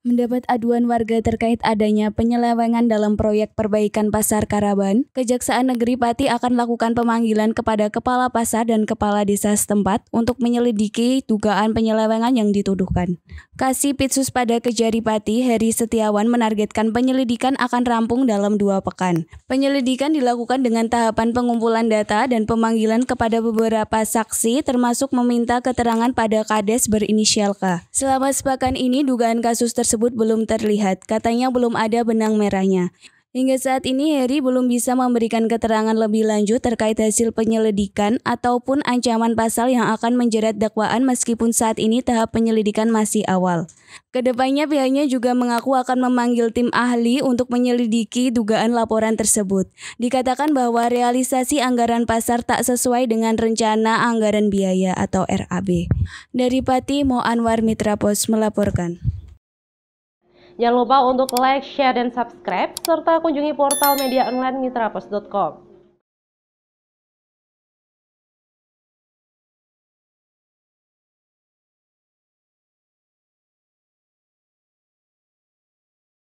Mendapat aduan warga terkait adanya penyelewengan dalam proyek perbaikan pasar Karaban, Kejaksaan Negeri Pati akan lakukan pemanggilan kepada kepala pasar dan kepala desa setempat untuk menyelidiki dugaan penyelewengan yang dituduhkan. Kasih Pitsus pada Kejari Pati, Heri Setiawan menargetkan penyelidikan akan rampung dalam dua pekan. Penyelidikan dilakukan dengan tahapan pengumpulan data dan pemanggilan kepada beberapa saksi termasuk meminta keterangan pada kades berinisial K. Selama sepekan ini dugaan kasus tersebut tersebut belum terlihat, katanya belum ada benang merahnya. Hingga saat ini Heri belum bisa memberikan keterangan lebih lanjut terkait hasil penyelidikan ataupun ancaman pasal yang akan menjerat dakwaan meskipun saat ini tahap penyelidikan masih awal. Kedepannya pihaknya juga mengaku akan memanggil tim ahli untuk menyelidiki dugaan laporan tersebut. Dikatakan bahwa realisasi anggaran pasar tak sesuai dengan rencana anggaran biaya atau RAB. Dari Pati Mo Anwar Mitra Pos melaporkan. Jangan lupa untuk like, share, dan subscribe, serta kunjungi portal media online mitrapos.com.